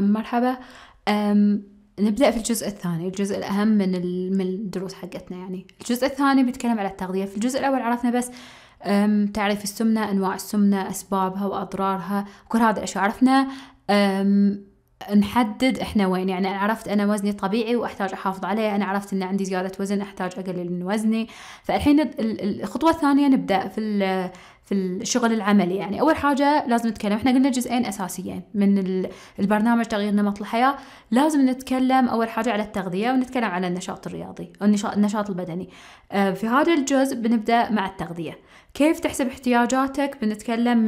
مرحبا نبدأ في الجزء الثاني الجزء الأهم من من الدروس حقتنا يعني الجزء الثاني بيتكلم على التغذية في الجزء الأول عرفنا بس تعريف السمنة أنواع السمنة أسبابها وأضرارها كل هذه الأشياء عرفنا نحدد احنا وين يعني انا عرفت انا وزني طبيعي واحتاج احافظ عليه انا عرفت ان عندي زياده وزن احتاج اقلل من وزني فالحين الخطوه الثانيه نبدا في في الشغل العملي يعني أول حاجة لازم نتكلم إحنا قلنا جزئين أساسيين من البرنامج تغيير نمط الحياة لازم نتكلم أول حاجة على التغذية ونتكلم على النشاط الرياضي النشاط البدني آه، في هذا الجزء بنبدأ مع التغذية كيف تحسب احتياجاتك بنتكلم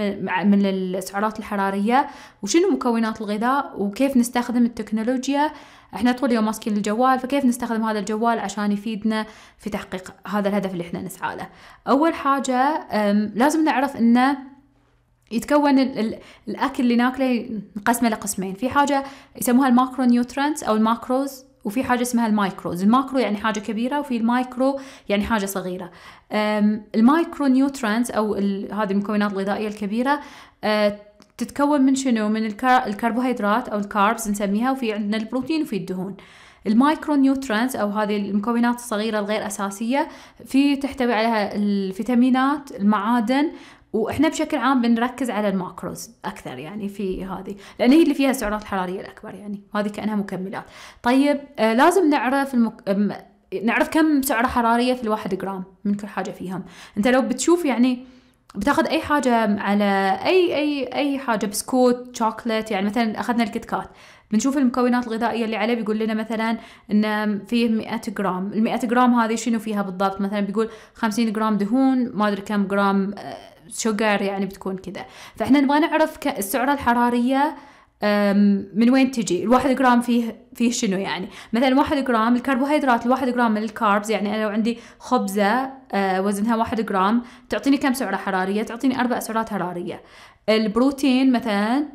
من السعرات الحرارية وشنو مكونات الغذاء وكيف نستخدم التكنولوجيا احنا طول اليوم ماسكين الجوال فكيف نستخدم هذا الجوال عشان يفيدنا في تحقيق هذا الهدف اللي احنا نسعى له اول حاجه لازم نعرف انه يتكون الـ الـ الاكل اللي ناكله نقسمه لقسمين في حاجه يسموها الماكرو نيوترينتس او الماكروز وفي حاجه اسمها المايكروز الماكرو يعني حاجه كبيره وفي المايكرو يعني حاجه صغيره المايكرو نيوترينتس او هذه المكونات الغذائيه الكبيره أه، بتتكون من شنو من الكربوهيدرات او الكاربز نسميها وفي عندنا البروتين وفي الدهون المايكرو نيوترينز او هذه المكونات الصغيره الغير اساسيه في تحتوي عليها الفيتامينات المعادن واحنا بشكل عام بنركز على الماكروز اكثر يعني في هذه لان هي اللي فيها السعرات الحراريه الاكبر يعني هذه كانها مكملات طيب آه لازم نعرف المك... نعرف كم سعره حراريه في الواحد جرام من كل حاجه فيهم انت لو بتشوف يعني بتاخذ اي حاجه على اي اي اي حاجه بسكوت شوكليت يعني مثلا اخذنا الكتكات بنشوف المكونات الغذائيه اللي عليه بيقول لنا مثلا ان فيه 100 جرام ال 100 جرام هذه شنو فيها بالضبط مثلا بيقول 50 جرام دهون ما ادري كم جرام شوجر آه، يعني بتكون كذا فاحنا نبغى نعرف السعره الحراريه من وين تجي الواحد جرام فيه فيه شنو يعني مثلا واحد جرام الكربوهيدرات الواحد جرام من الكاربز يعني أنا لو عندي خبزة أه، وزنها واحد جرام تعطيني كم سعرة حرارية تعطيني أربع سعرات حرارية البروتين مثلا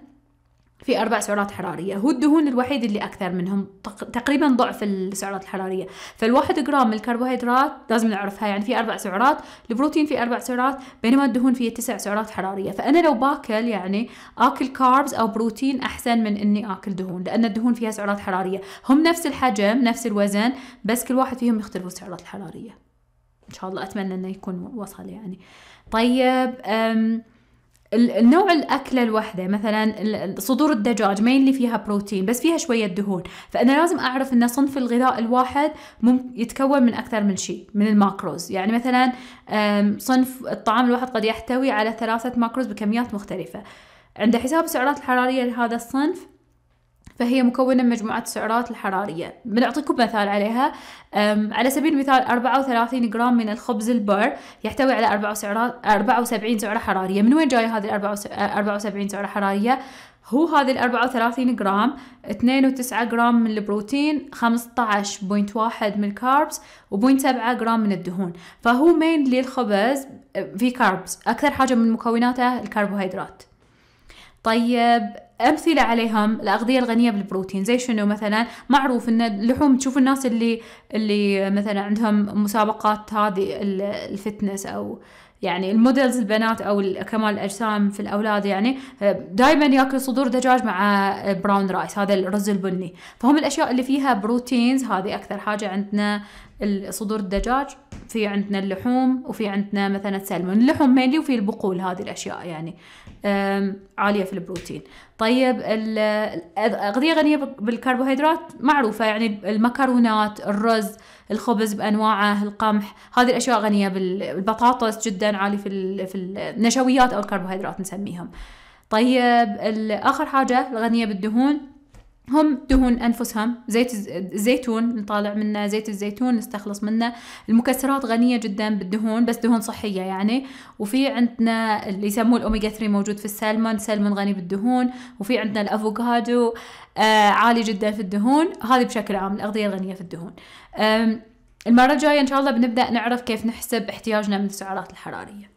في أربع سعرات حرارية هو الدهون الوحيد اللي أكثر منهم تقريبا ضعف السعرات الحرارية فالواحد جرام من الكربوهيدرات لازم نعرفها يعني في أربع سعرات البروتين في أربع سعرات بينما الدهون فيها تسع سعرات حرارية فأنا لو باكل يعني أكل كاربز أو بروتين أحسن من إني أكل دهون لأن الدهون فيها سعرات حرارية هم نفس الحجم نفس الوزن بس كل واحد فيهم يختلفوا السعرات الحرارية إن شاء الله أتمنى إنه يكون وصل يعني طيب أم النوع الأكلة الواحدة مثلا صدور الدجاج ما اللي فيها بروتين بس فيها شوية دهون فأنا لازم أعرف أن صنف الغذاء الواحد يتكون من أكثر من شيء من الماكروز يعني مثلا صنف الطعام الواحد قد يحتوي على ثلاثة ماكروز بكميات مختلفة عند حساب السعرات الحرارية لهذا الصنف فهي مكونة من مجموعة السعرات الحرارية بنعطيكم مثال عليها على سبيل المثال 34 جرام من الخبز البار يحتوي على 74 سعرة حرارية من وين جاي هذه 74 سعرة حرارية؟ هو هذه ال 34 جرام 2.9 جرام من البروتين 15.1 من الكاربس و.7 جرام من الدهون فهو مين للخبز في كاربس أكثر حاجة من مكوناته الكربوهيدرات طيب امثله عليهم الاغذيه الغنيه بالبروتين زي شنو مثلا معروف ان اللحوم تشوف الناس اللي اللي مثلا عندهم مسابقات هذه الفتنس او يعني المودلز البنات او كمال الاجسام في الاولاد يعني دائما ياكلوا صدور دجاج مع براون رايس هذا الرز البني فهم الاشياء اللي فيها بروتينز هذه اكثر حاجه عندنا صدور الدجاج في عندنا اللحوم وفي عندنا مثلا السلمون اللحوم مينلي وفي البقول هذه الاشياء يعني عاليه في البروتين طيب الاغذيه غنيه بالكربوهيدرات معروفه يعني المكرونات الرز الخبز بانواعه القمح هذه الاشياء غنيه بالبطاطس جدا عالي في في النشويات او الكربوهيدرات نسميهم طيب اخر حاجه غنية بالدهون هم دهون انفسهم زيت الزيتون نطالع منه زيت الزيتون نستخلص منه المكسرات غنيه جدا بالدهون بس دهون صحيه يعني وفي عندنا اللي يسموه الاوميجا 3 موجود في السلمون سلمون غني بالدهون وفي عندنا الافوكادو آه عالي جدا في الدهون هذه بشكل عام الاغذيه الغنيه في الدهون المره الجايه ان شاء الله بنبدا نعرف كيف نحسب احتياجنا من السعرات الحراريه